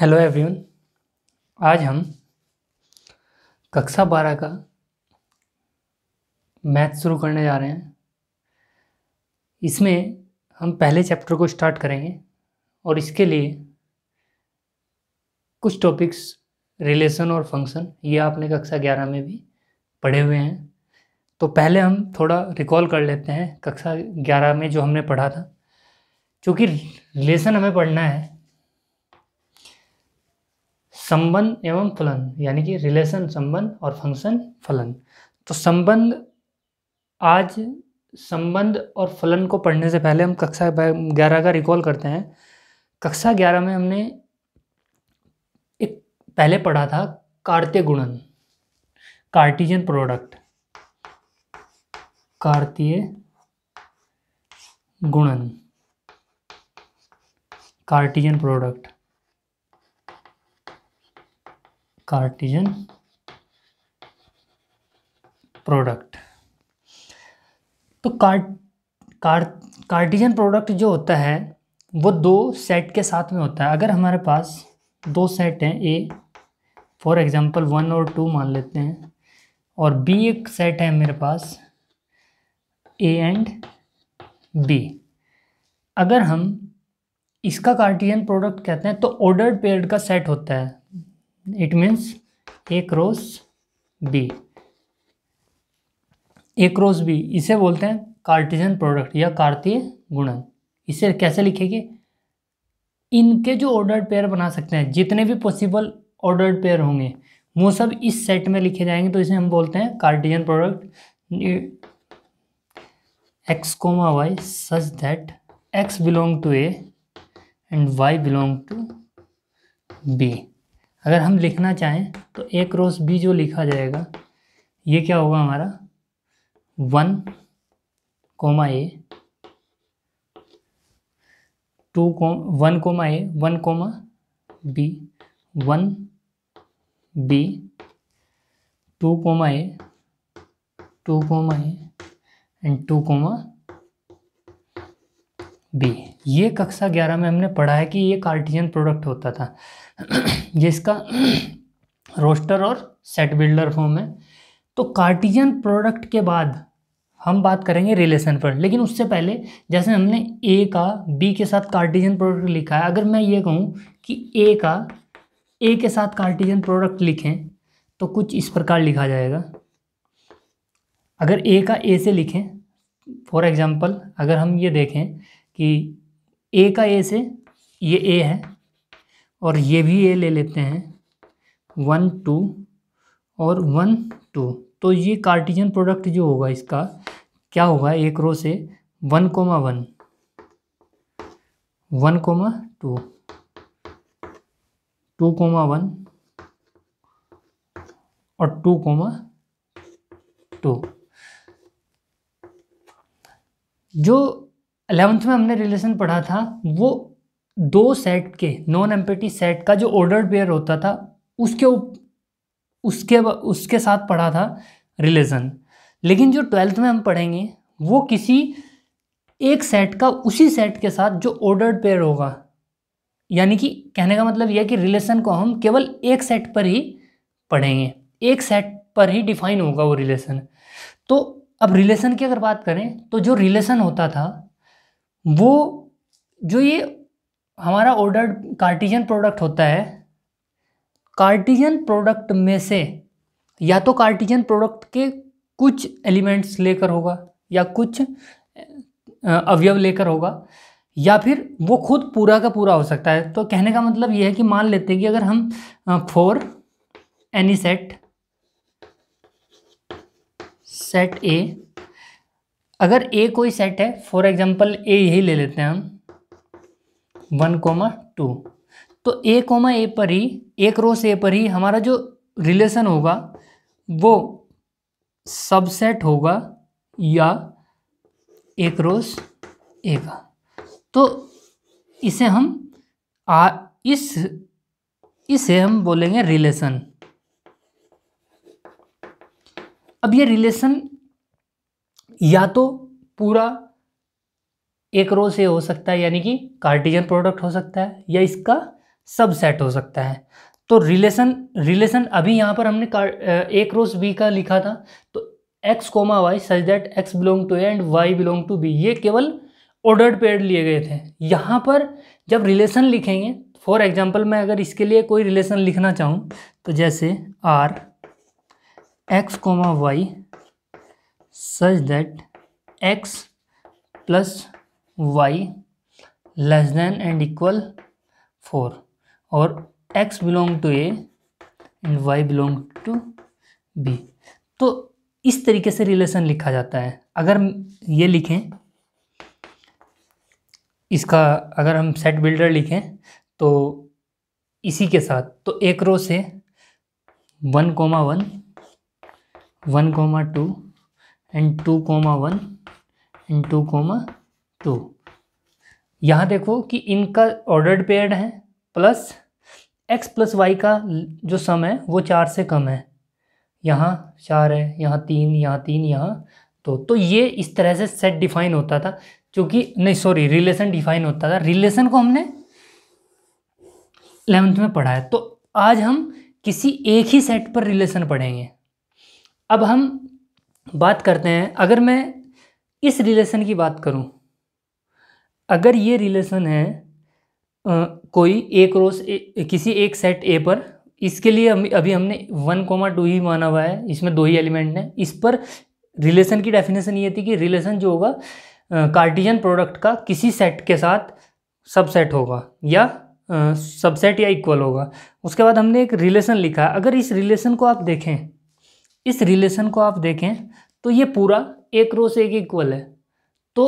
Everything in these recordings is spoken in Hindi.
हेलो एवरीवन आज हम कक्षा बारह का मैथ शुरू करने जा रहे हैं इसमें हम पहले चैप्टर को स्टार्ट करेंगे और इसके लिए कुछ टॉपिक्स रिलेशन और फंक्शन ये आपने कक्षा ग्यारह में भी पढ़े हुए हैं तो पहले हम थोड़ा रिकॉल कर लेते हैं कक्षा ग्यारह में जो हमने पढ़ा था क्योंकि रिलेशन हमें पढ़ना है संबंध एवं फलन यानी कि रिलेशन संबंध और फंक्शन फलन तो संबंध आज संबंध और फलन को पढ़ने से पहले हम कक्षा ग्यारह का रिकॉल करते हैं कक्षा ग्यारह में हमने एक पहले पढ़ा था कार्तीय गुणन कार्टिजन प्रोडक्ट कार्तीय गुणन कार्टिजन प्रोडक्ट कार्टिजन प्रोडक्ट तो कार्ट कार्ट कार्टिजन प्रोडक्ट जो होता है वो दो सेट के साथ में होता है अगर हमारे पास दो सेट हैं ए फॉर एग्जांपल वन और टू मान लेते हैं और बी एक सेट है मेरे पास ए एंड बी अगर हम इसका कार्टिजन प्रोडक्ट कहते हैं तो ऑर्डर्ड पेयर का सेट होता है it means A cross B A cross B इसे बोलते हैं कार्टिजन प्रोडक्ट या कार्तीय गुणन इसे कैसे लिखेंगे इनके जो ऑर्डर्ड पेयर बना सकते हैं जितने भी पॉसिबल ऑर्डर्ड पेयर होंगे वो सब इस सेट में लिखे जाएंगे तो इसे हम बोलते हैं Cartesian product x comma y such that x belong to A and y belong to B अगर हम लिखना चाहें तो ए क्रॉस बी जो लिखा जाएगा ये क्या होगा हमारा वन कोमा ए टू को one comma A one comma B one B two comma A two comma A and two comma B ये कक्षा ग्यारह में हमने पढ़ा है कि ये कार्टिजन प्रोडक्ट होता था जिसका रोस्टर और सेट बिल्डर फॉर्म है तो कार्टिजन प्रोडक्ट के बाद हम बात करेंगे रिलेशन पर लेकिन उससे पहले जैसे हमने ए का बी के साथ कार्टिजन प्रोडक्ट लिखा है अगर मैं ये कहूँ कि ए का ए के साथ कार्टिजन प्रोडक्ट लिखें तो कुछ इस प्रकार लिखा जाएगा अगर ए का ए से लिखें फॉर एग्ज़ाम्पल अगर हम ये देखें कि ए का ए से ये ए है और ये भी ए ले लेते हैं वन टू और वन टू तो ये कार्टिजन प्रोडक्ट जो होगा इसका क्या होगा एक रो से one comma one one comma two two comma one और टू कोमा टू जो अलेवंथ में हमने रिलेशन पढ़ा था वो दो सेट के नॉन एम्पिटी सेट का जो ऑर्डर्ड पेयर होता था उसके उसके उसके साथ पढ़ा था रिलेशन लेकिन जो ट्वेल्थ में हम पढ़ेंगे वो किसी एक सेट का उसी सेट के साथ जो ऑर्डर्ड पेयर होगा यानी कि कहने का मतलब यह है कि रिलेशन को हम केवल एक सेट पर ही पढ़ेंगे एक सेट पर ही डिफाइन होगा वो रिलेशन तो अब रिलेशन की अगर बात करें तो जो रिलेशन होता था वो जो ये हमारा ऑर्डर कार्टिजन प्रोडक्ट होता है कार्टिजन प्रोडक्ट में से या तो कार्टिजन प्रोडक्ट के कुछ एलिमेंट्स लेकर होगा या कुछ अवयव लेकर होगा या फिर वो खुद पूरा का पूरा हो सकता है तो कहने का मतलब ये है कि मान लेते हैं कि अगर हम for any set set A अगर ए कोई सेट है फॉर एग्जाम्पल ए यही ले लेते हैं हम वन कोमा टू तो ए कोमा ए पर ही एक रोस ए पर ही हमारा जो रिलेशन होगा वो सबसेट होगा या एक रोस ए का तो इसे हम आ इस इसे हम बोलेंगे रिलेशन अब ये रिलेशन या तो पूरा एक रो से हो सकता है यानी कि कार्टिजन प्रोडक्ट हो सकता है या इसका सबसेट हो सकता है तो रिलेशन रिलेशन अभी यहाँ पर हमने एक रोस बी का लिखा था तो x comma y such that x belong to A and y belong to B ये केवल ऑर्डर्ड पेड लिए गए थे यहाँ पर जब रिलेशन लिखेंगे फॉर एग्जाम्पल मैं अगर इसके लिए कोई रिलेशन लिखना चाहूँ तो जैसे R x comma y such that x plus y less than and equal four और x belong to a and y belong to b तो इस तरीके से रिलेशन लिखा जाता है अगर ये लिखें इसका अगर हम सेट बिल्डर लिखें तो इसी के साथ तो एक रो से one comma one one comma two and two comma one and two comma two यहाँ देखो कि इनका ऑर्डर्ड पेयर है प्लस एक्स प्लस वाई का जो सम है वो चार से कम है यहाँ चार है यहाँ तीन यहाँ तीन यहाँ तो तो ये इस तरह से सेट डिफाइन होता था क्योंकि नहीं सॉरी रिलेशन डिफाइन होता था रिलेशन को हमने एलेवंथ में पढ़ा है तो आज हम किसी एक ही सेट पर रिलेशन पढ़ेंगे अब हम बात करते हैं अगर मैं इस रिलेशन की बात करूं अगर ये रिलेशन है आ, कोई एक रोज किसी एक सेट ए पर इसके लिए हम अभी हमने वन कोमा टू ही माना हुआ है इसमें दो ही एलिमेंट हैं इस पर रिलेशन की डेफिनेशन ये थी कि रिलेशन जो होगा कार्टिजन प्रोडक्ट का किसी सेट के साथ सबसेट होगा या सबसेट या इक्वल होगा उसके बाद हमने एक रिलेशन लिखा अगर इस रिलेशन को आप देखें इस रिलेशन को आप देखें तो ये पूरा एक रो से एक इक्वल है तो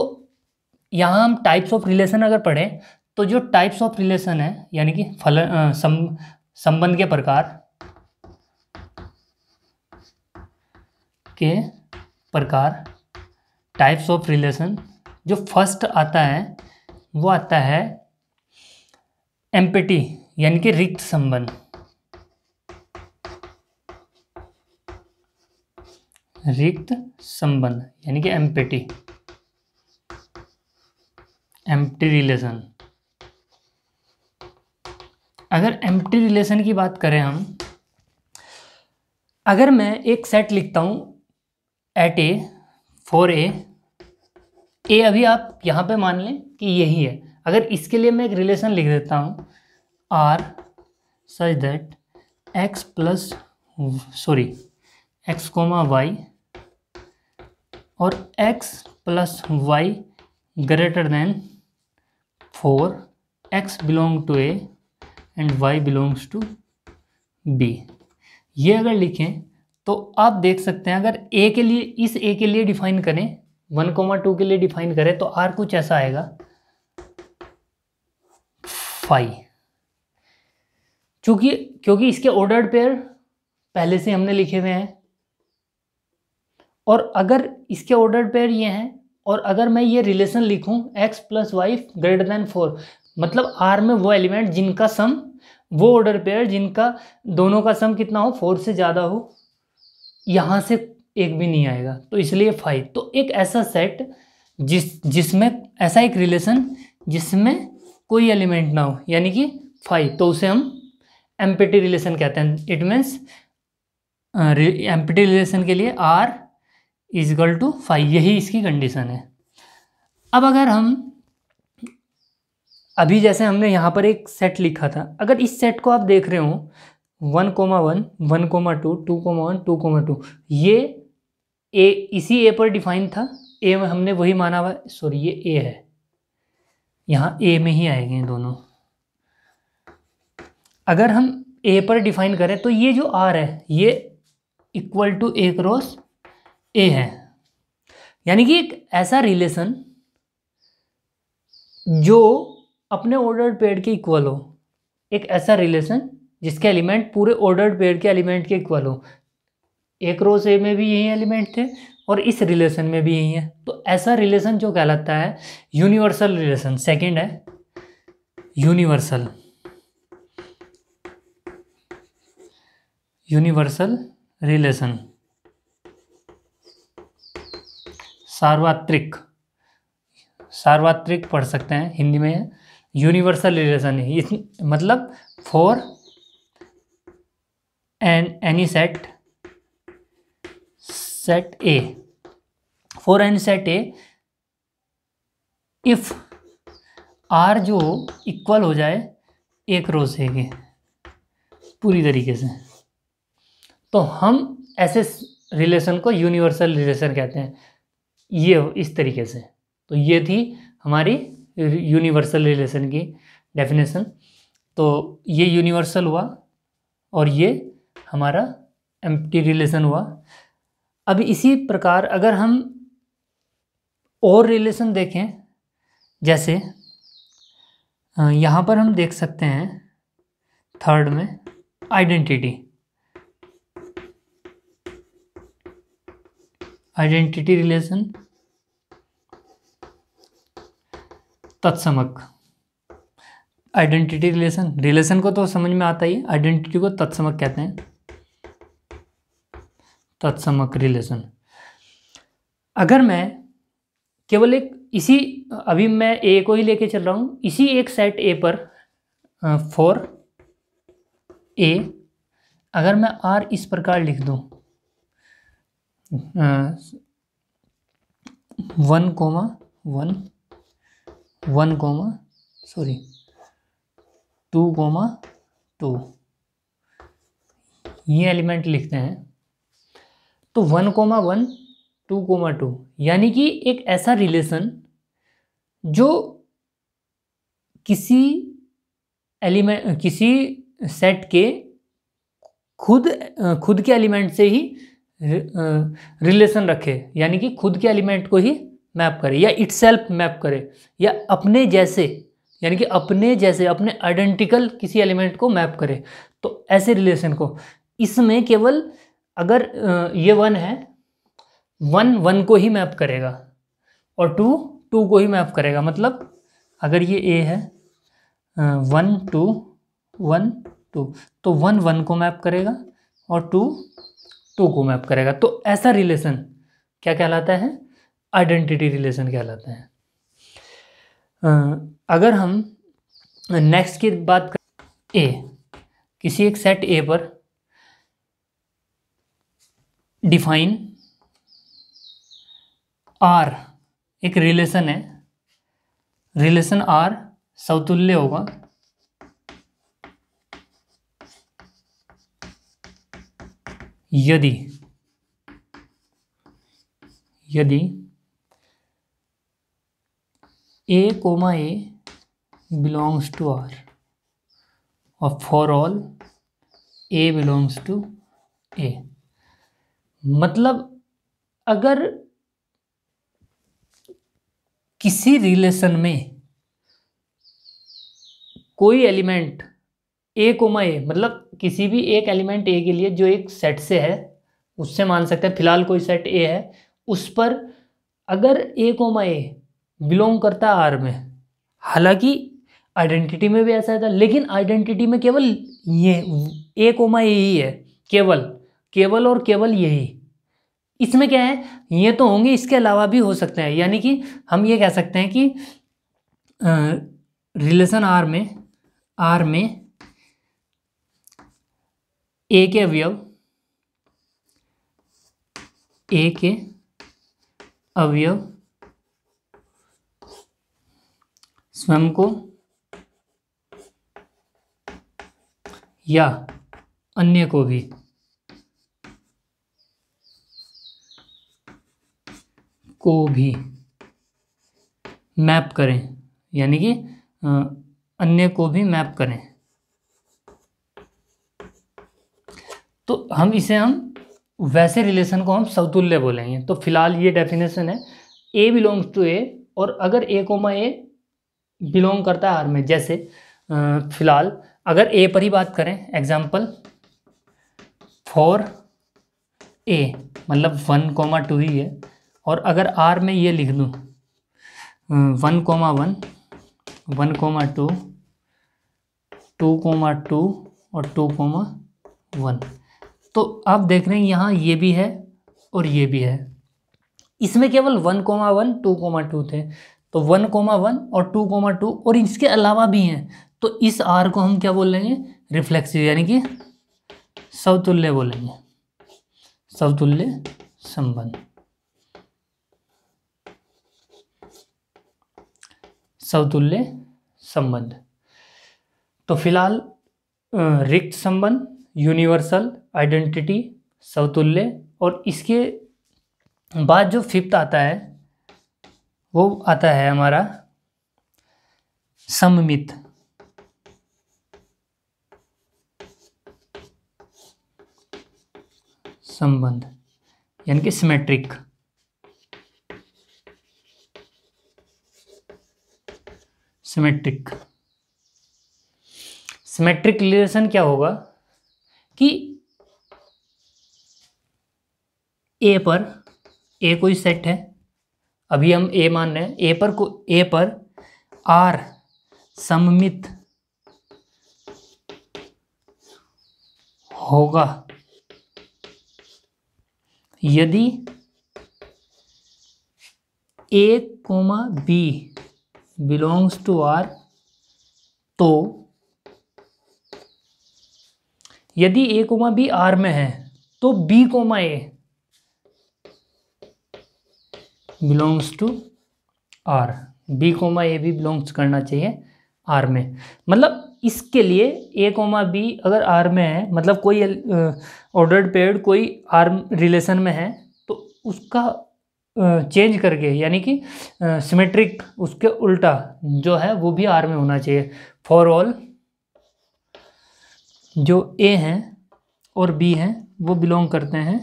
यहाँ हम टाइप्स ऑफ रिलेशन अगर पढ़ें तो जो टाइप्स ऑफ रिलेशन है यानी कि फल संबंध के प्रकार के प्रकार टाइप्स ऑफ रिलेशन जो फर्स्ट आता है वो आता है एम्पेटी यानी कि रिक्त संबंध रिक्त संबंध यानी कि एम्पेटी एम्प्टी रिलेशन अगर एम्प्टी रिलेशन की बात करें हम अगर मैं एक सेट लिखता हूं एट ए फोर ए ए अभी आप यहां पे मान लें कि यही है अगर इसके लिए मैं एक रिलेशन लिख देता हूं R such that x plus sorry x comma y और x plus y greater than four x belong to A and y belongs to b ये अगर लिखें तो आप देख सकते हैं अगर a के लिए इस a के लिए डिफाइन करें वन कोमा टू के लिए डिफाइन करें तो r कुछ ऐसा आएगा फाइव चूंकि क्योंकि इसके ऑर्डर्ड पेयर पहले से हमने लिखे हुए हैं और अगर इसके ऑर्डर पेयर ये हैं और अगर मैं ये रिलेशन लिखूँ x plus y greater than four मतलब आर में वो एलिमेंट जिनका सम वो ऑर्डर पेयर जिनका दोनों का सम कितना हो फोर से ज़्यादा हो यहाँ से एक भी नहीं आएगा तो इसलिए फाइव तो एक ऐसा सेट जिस जिसमें ऐसा एक रिलेशन जिसमें कोई एलिमेंट ना हो यानी कि फाइव तो उसे हम एम्पेटी रिलेशन कहते हैं इट मीन्स एम्पेटी रिलेशन के लिए आर इजगल टू फाइव यही इसकी कंडीशन है अब अगर हम अभी जैसे हमने यहाँ पर एक सेट लिखा था अगर इस सेट को आप देख रहे हो one comma one one comma two two comma one two comma two ये ए इसी ए पर डिफाइन था ए में हमने वही माना हुआ सॉरी ये ए है यहाँ ए में ही आएंगे दोनों अगर हम ए पर डिफाइन करें तो ये जो आर है ये equal to A cross A है यानी कि एक ऐसा रिलेशन जो अपने ऑर्डर पेड के इक्वल हो एक ऐसा रिलेशन जिसके एलिमेंट पूरे ऑर्डर पेड़ के एलिमेंट के इक्वल हो एक रोज ए में भी यही एलिमेंट थे और इस रिलेशन में भी यही है तो ऐसा रिलेशन जो कहलाता है यूनिवर्सल रिलेशन सेकंड है यूनिवर्सल यूनिवर्सल रिलेशन सार्वत्रिक सार्वत्रिक पढ़ सकते हैं हिंदी में यूनिवर्सल रिलेशन है मतलब for an any set set A for any set A if R जो इक्वल हो जाए एक रो से के पूरी तरीके से तो हम ऐसे रिलेशन को यूनिवर्सल रिलेशन कहते हैं ये इस तरीके से तो ये थी हमारी यूनिवर्सल रिलेशन की डेफिनेशन तो ये यूनिवर्सल हुआ और ये हमारा एम्प्टी रिलेशन हुआ अब इसी प्रकार अगर हम और रिलेशन देखें जैसे यहाँ पर हम देख सकते हैं थर्ड में आइडेंटिटी आइडेंटिटी रिलेशन तत्समक आइडेंटिटी रिलेशन रिलेशन को तो समझ में आता ही आइडेंटिटी को तत्समक कहते हैं तत्समक रिलेशन अगर मैं केवल एक इसी अभी मैं ए को ही लेके चल रहा हूँ इसी एक सेट ए पर फोर ए अगर मैं आर इस प्रकार लिख दूँ one comma one one comma sorry two comma two ये एलिमेंट लिखते हैं तो one comma one two comma two यानी कि एक ऐसा रिलेशन जो किसी एलिमेंट किसी सेट के खुद खुद के एलिमेंट से ही रिलेशन रखे यानी कि खुद के एलिमेंट को ही मैप करे या इट मैप करे या अपने जैसे यानी कि अपने जैसे अपने आइडेंटिकल किसी एलिमेंट को मैप करे तो ऐसे रिलेशन को इसमें केवल अगर ये वन है वन वन को ही मैप करेगा और टू टू को ही मैप करेगा मतलब अगर ये ए है वन टू वन टू तो वन वन को मैप करेगा और टू टू को मैप करेगा तो ऐसा रिलेशन क्या कहलाता है आइडेंटिटी रिलेशन कहलाता है अगर हम नेक्स्ट की बात करें ए किसी एक सेट ए पर डिफाइन आर एक रिलेशन है रिलेशन आर सौतुल्य होगा यदि यदि A comma A belongs to R और for all A belongs to A मतलब अगर किसी रिलेशन में कोई एलिमेंट ए कोमा ए मतलब किसी भी एक एलिमेंट ए के लिए जो एक सेट से है उससे मान सकते हैं फिलहाल कोई सेट ए है उस पर अगर ए कोमा ए बिलोंग करता है आर में हालांकि आइडेंटिटी में भी ऐसा था लेकिन आइडेंटिटी में केवल ये ए कोमा ए ही है केवल केवल और केवल यही इसमें क्या है ये तो होंगे इसके अलावा भी हो सकते हैं यानी कि हम ये कह सकते हैं कि रिलेशन आर में आर में ए के अवयव ए के अवयव स्वयं को या अन्य को भी को भी मैप करें यानी कि अन्य को भी मैप करें हम इसे हम वैसे रिलेशन को हम सवतुल्य बोलेंगे तो फिलहाल ये डेफिनेशन है ए बिलोंग्स टू ए और अगर ए कोमा ए बिलोंग करता है आर में जैसे फिलहाल अगर ए पर ही बात करें एग्जाम्पल फोर ए मतलब वन कोमा टू ही है और अगर आर में ये लिख दूँ one comma one one comma two two comma two और टू कोमा वन तो आप देख रहे हैं यहाँ ये भी है और ये भी है इसमें केवल one comma one two comma two थे तो वन कोमा वन और टू कोमा टू और इसके अलावा भी हैं तो इस आर को हम क्या बोल लेंगे रिफ्लेक्सिव यानी कि सवतुल्य बोलेंगे सवतुल्य संबंध सवतुल्य संबंध तो फिलहाल रिक्त संबंध यूनिवर्सल आइडेंटिटी सवतुल्य और इसके बाद जो फिफ्थ आता है वो आता है हमारा सममित संबंध यानी कि सिमेट्रिक सिमेट्रिक सिमेट्रिक रिलेशन क्या होगा कि ए पर ए कोई सेट है अभी हम ए मान रहे हैं ए पर को ए पर आर सममित होगा यदि A comma B belongs to R तो यदि ए कोमा बी आर में है तो B comma A belongs to R B comma A भी बिलोंग्स करना चाहिए आर में मतलब इसके लिए ए कोमा बी अगर आर में है मतलब कोई ऑर्डर्ड पेड कोई आर रिलेशन में है तो उसका चेंज करके यानी कि सिमेट्रिक उसके उल्टा जो है वो भी आर में होना चाहिए फॉर ऑल जो ए हैं और बी हैं वो बिलोंग करते हैं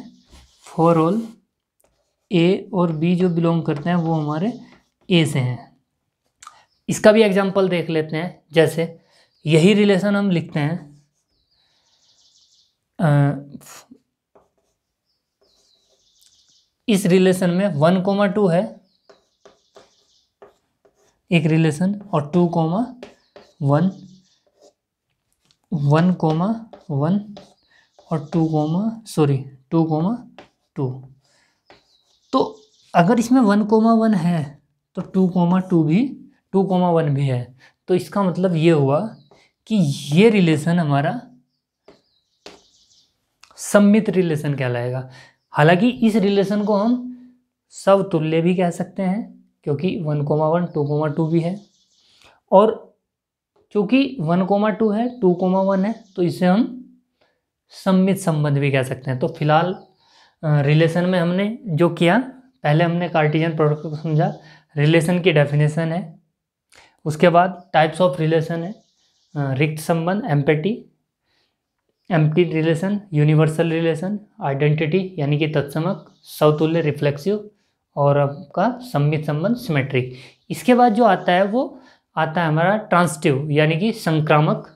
फॉर ऑल ए और बी जो बिलोंग करते हैं वो हमारे ए से हैं इसका भी एग्जाम्पल देख लेते हैं जैसे यही रिलेशन हम लिखते हैं इस रिलेशन में वन कोमा टू है एक रिलेशन और two comma one one comma one और two comma sorry two comma two अगर इसमें वन कोमा वन है तो टू कोमा टू भी टू कोमा वन भी है तो इसका मतलब ये हुआ कि ये रिलेशन हमारा सम्मित रिलेशन कहलाएगा हालांकि इस रिलेशन को हम सवतुल्य भी कह सकते हैं क्योंकि one comma one two comma two भी है और चूँकि वन कोमा टू है टू कोमा वन है तो इसे हम सम्मित संबंध भी कह सकते हैं तो फिलहाल रिलेशन में हमने जो किया पहले हाँ। हमने कार्टिजन प्रोडक्ट को समझा रिलेशन की डेफिनेशन है उसके बाद टाइप्स ऑफ रिलेशन है रिक्त संबंध empty empty relation universal relation identity यानी कि तत्समक सौतुल्य रिफ्लेक्सिव और आपका सम्मित संबंध सिमेट्रिक इसके बाद जो आता है वो आता है हमारा ट्रांसटिव यानी कि संक्रामक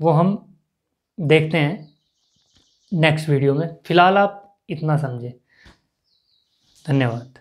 वो हम देखते हैं नेक्स्ट वीडियो में फ़िलहाल आप इतना समझें धन्यवाद